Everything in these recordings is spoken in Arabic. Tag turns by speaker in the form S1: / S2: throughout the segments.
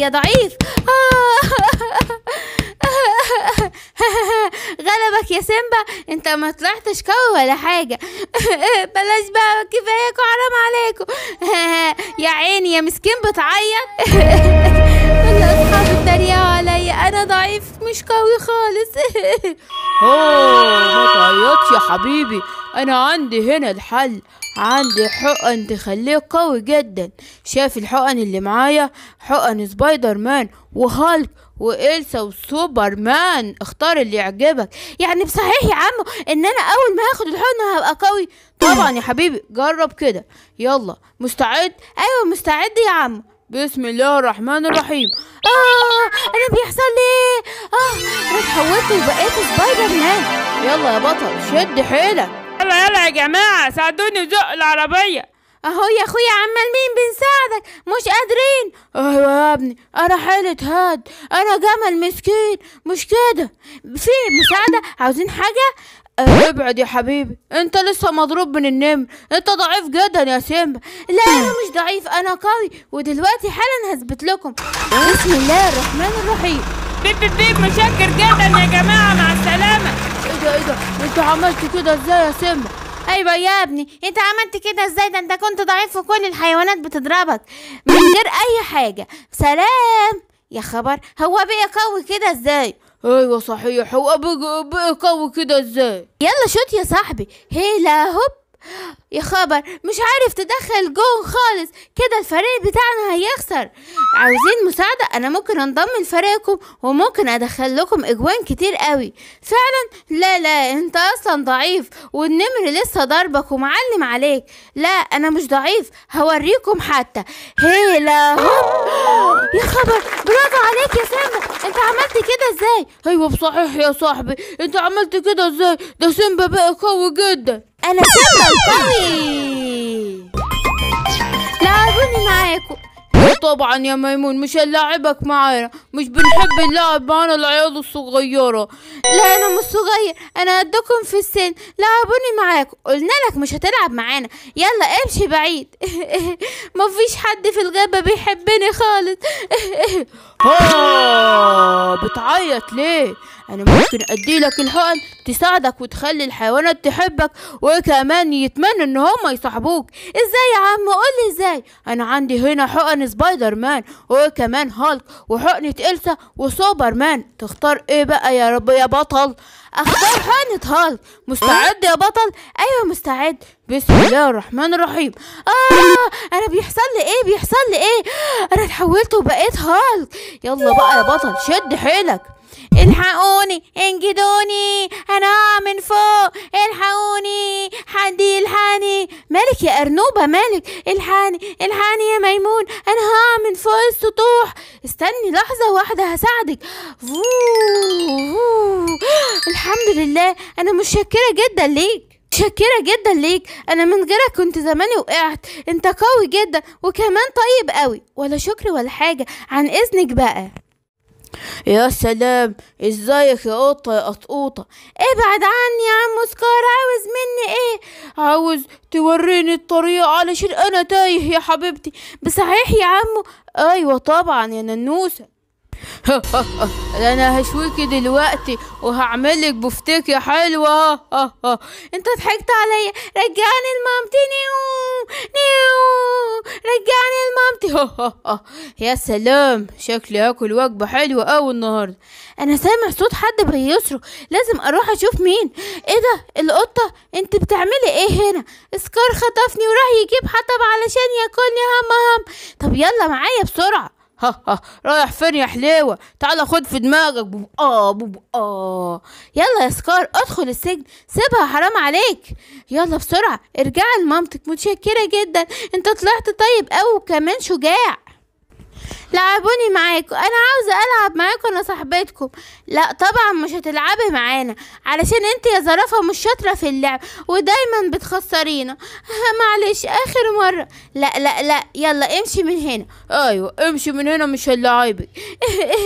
S1: يا ضعيف غلبك يا سيمبا انت ما طلعتش قوي ولا حاجه بلاش بقى كفايه حرام عليكم يا عيني يا مسكين بتعيط ولا اصحاب اتريقوا عليا انا ضعيف مش قوي خالص اوه ما تعيطش يا حبيبي أنا عندي هنا الحل عندي حقن تخليه قوي جدا شايف الحقن اللي معايا حقن سبايدر مان وهالك وإلسا وسوبر مان اختار اللي يعجبك يعني بصحيح يا عمو إن أنا أول ما هاخد الحقن هبقى قوي طبعا يا حبيبي جرب كده يلا مستعد أيوة مستعد يا عمو بسم الله الرحمن الرحيم آه أنا بيحصل لي إيه؟ آه أنا اتحولت وبقيت سبايدر مان يلا يا بطل شد حيلك يلا يلا يا جماعة ساعدوني وزق العربية اهو يا اخويا عمال مين بنساعدك مش قادرين ايوه يا ابني انا حالة هاد انا جمل مسكين مش كده في مساعدة عاوزين حاجة أه، ابعد يا حبيبي انت لسه مضروب من النمر انت ضعيف جدا يا سيمبا لا انا مش ضعيف انا قوي ودلوقتي حالا هثبت لكم بسم الله الرحمن الرحيم بيب بيب بيب مشكر جدا يا جماعه مع السلامه ده ايه ده انت عملت كده ازاي يا سيمبا ايوه يا ابني انت عملت كده ازاي ده انت كنت ضعيف وكل الحيوانات بتضربك من غير اي حاجه سلام يا خبر هو بقى قوي كده ازاي ايوه صحيح هو بقى قوي كده ازاي يلا شوت يا صاحبي هيلا هوب يا خبر مش عارف تدخل جون خالص كده الفريق بتاعنا هيخسر عاوزين مساعدة أنا ممكن أنضم لفريقكم وممكن أدخل لكم إجوان كتير قوي فعلا لا لا أنت أصلا ضعيف والنمر لسه ضربك ومعلم عليك لا أنا مش ضعيف هوريكم حتى هيلا هوب يا خبر برافو عليك يا سامبا أنت عملت كده إزاي أيوة بصحيح يا صاحبي أنت عملت كده إزاي ده سامبا بقى قوي جدا أنا سمبا القوي لاعبوني معاكم طبعا يا ميمون مش هنلاعبك معانا مش بنحب نلعب معانا العيال الصغيرة لا أنا مش صغير أنا قدكم في السن لعبوني معاكم قلنا لك مش هتلعب معانا يلا امشي بعيد مفيش حد في الغابة بيحبني خالص بتعيط ليه أنا ممكن أديلك الحقن تساعدك وتخلي الحيوانات تحبك وكمان يتمنوا إن هما يصاحبوك إزاي يا عم قولي إزاي أنا عندي هنا حقن سبايدر مان وكمان هالك وحقنة إلسا وسوبر مان تختار إيه بقى يا رب يا بطل اختار حقنة هالك مستعد يا بطل ايوه مستعد بسم الله الرحمن الرحيم اه انا بيحصل لي ايه بيحصل لي ايه انا اتحولت وبقيت هالك يلا بقى يا بطل شد حيلك الحقوني انجدوني انا من فوق الحقوني حد يلحقني مالك يا ارنوبه مالك الحقني الحقني يا ميمون انا هقع من فوق السطوح استني لحظه واحده هساعدك الحمد لله انا متشكره جدا ليك متشكرة جدا ليك أنا من غيرك كنت زماني وقعت أنت قوي جدا وكمان طيب قوي ولا شكر ولا حاجة عن إذنك بقى يا سلام ازيك يا قطة يا قطقوطة ابعد عني يا عم سكار عاوز مني ايه عاوز توريني الطريق علشان انا تايه يا حبيبتي بصحيح يا عمو ايوه طبعا يا ننوسه انا هشويكي دلوقتي وهعملك بفتيك يا حلوة انت ضحكت عليا رجعني لمامتي نيو نيو رجعني لمامتي يا سلام شكلي هاكل وجبة حلوة اوي النهاردة انا سامع صوت حد بيصرخ لازم اروح اشوف مين ايه ده القطة انت بتعملي ايه هنا اسكار خطفني وراح يجيب حطب علشان ياكلني هم هم طب يلا معايا بسرعة ها ها رايح فين يا حلاوة تعالى خد في دماغك بو اه بو اه يلا يا سكار ادخل السجن سيبها حرام عليك يلا بسرعة ارجعي لمامتك متشكرة جدا انت طلعت طيب اوي وكمان شجاع لعبوني معاكم انا عاوزة العب معاكم انا صاحبتكم لا طبعا مش هتلعبي معانا علشان انت يا زرافة مش شاطرة في اللعب ودايما بتخسرينا معلش اخر مرة لا لا لا يلا امشي من هنا ايوه امشي من هنا مش هلعبك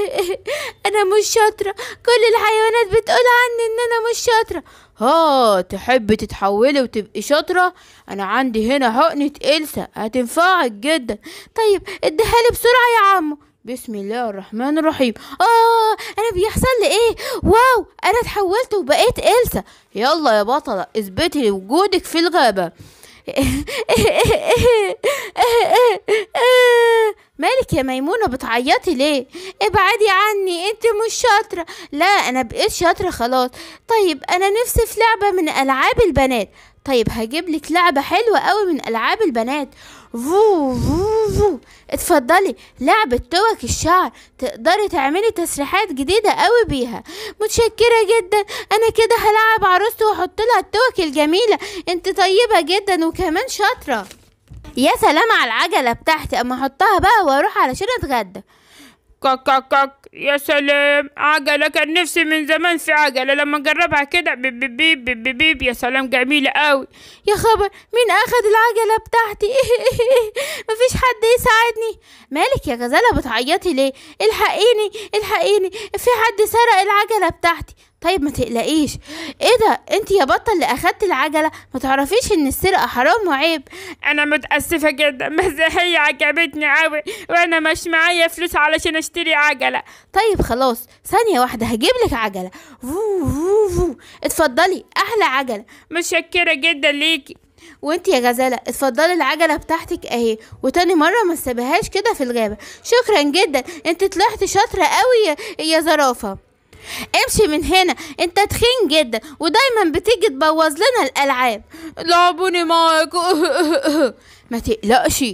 S1: انا مش شاطرة كل الحيوانات بتقول عني ان انا مش شاطرة ها تحب تتحولي وتبقي شاطرة انا عندي هنا حقنة إلسا هتنفعك جدا طيب اديها لي بسرعة يا عمو بسم الله الرحمن الرحيم اه انا بيحصل لي ايه واو انا اتحولت وبقيت إلسا يلا يا بطلة اثبتي وجودك في الغابة مالك يا ميمونة بتعيطي ليه ابعدي عني انت مش شاطرة لا انا بقيت شاطرة خلاص طيب انا نفسي في لعبة من العاب البنات طيب هجيب لك لعبة حلوة قوي من العاب البنات فو فو فو اتفضلي لعبة توك الشعر تقدري تعملي تسريحات جديدة قوي بيها متشكرة جدا انا كده هلعب عروستي واحط لها التوك الجميلة انت طيبة جدا وكمان شاطرة يا سلام على العجله بتاعتي اما احطها بقى واروح علشان اتغدى كوك كوك كوك يا سلام عجلة كان نفسي من زمان في عجلة لما نجربها كده بيب بيب بيب بيب, يا سلام جميلة قوي يا خبر مين أخد العجلة بتاعتي مفيش حد يساعدني مالك يا غزالة بتعيطي ليه الحقيني الحقيني في حد سرق العجلة بتاعتي طيب ما تقلقيش ايه ده انت يا بطه اللي اخدت العجله ما تعرفيش ان السرقه حرام وعيب انا متاسفه جدا بس هي عجبتني قوي وانا مش معايا فلوس علشان اشتري عجله طيب خلاص ثانية واحدة هجيب لك عجلة فو فو فو اتفضلي أحلى عجلة متشكرة جدا ليكي وانت يا غزالة اتفضلي العجلة بتاعتك اهي وتاني مرة ما تسيبهاش كده في الغابة شكرا جدا انت طلعت شاطرة قوي يا زرافة امشي من هنا انت تخين جدا ودايما بتيجي تبوظ لنا الالعاب لعبوني معاك ما تقلقش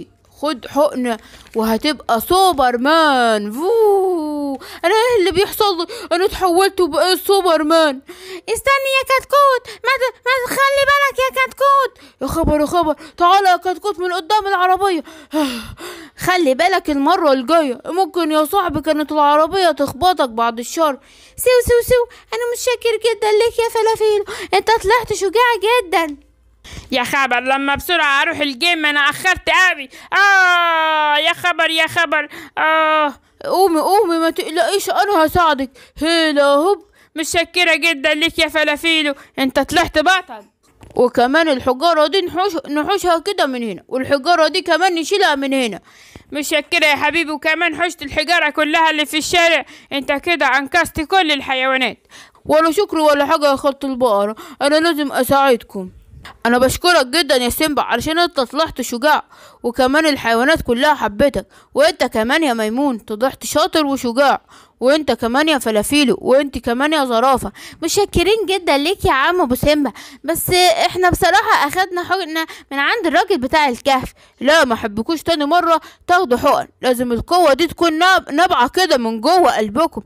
S1: خد حقنة وهتبقى سوبر مان فو انا ايه اللي بيحصل لي انا اتحولت وبقيت سوبر مان استني يا كتكوت ما د... ما تخلي بالك يا كتكوت يا خبر يا خبر تعالى يا كتكوت من قدام العربية خلي بالك المرة الجاية ممكن يا صاحبي كانت العربية تخبطك بعد الشر سيو سيو سيو انا مش شاكر جدا ليك يا فلافيل انت طلعت شجاع جدا يا خبر لما بسرعة أروح الجيم أنا أخرت أوي آه يا خبر يا خبر آه قومي قومي ما تقلقيش أنا هساعدك هيلا هوب متشكرة جدا ليك يا فلافيلو أنت طلعت بطل وكمان الحجارة دي نحوش نحوشها كده من هنا والحجارة دي كمان نشيلها من هنا متشكرة يا حبيبي وكمان حشت الحجارة كلها اللي في الشارع انت كده انقذت كل الحيوانات ولا شكر ولا حاجة يا خط البقرة انا لازم اساعدكم انا بشكرك جدا يا سيمبا علشان انت طلعت شجاع وكمان الحيوانات كلها حبتك وانت كمان يا ميمون طلعت شاطر وشجاع وانت كمان يا فلافيلو وانت كمان يا زرافه متشكرين جدا ليك يا عم ابو سيمبا بس احنا بصراحه اخدنا حقنا من عند الراجل بتاع الكهف لا ما حبكوش تاني مره تاخدوا حقن لازم القوه دي تكون نابعه كده من جوه قلبكم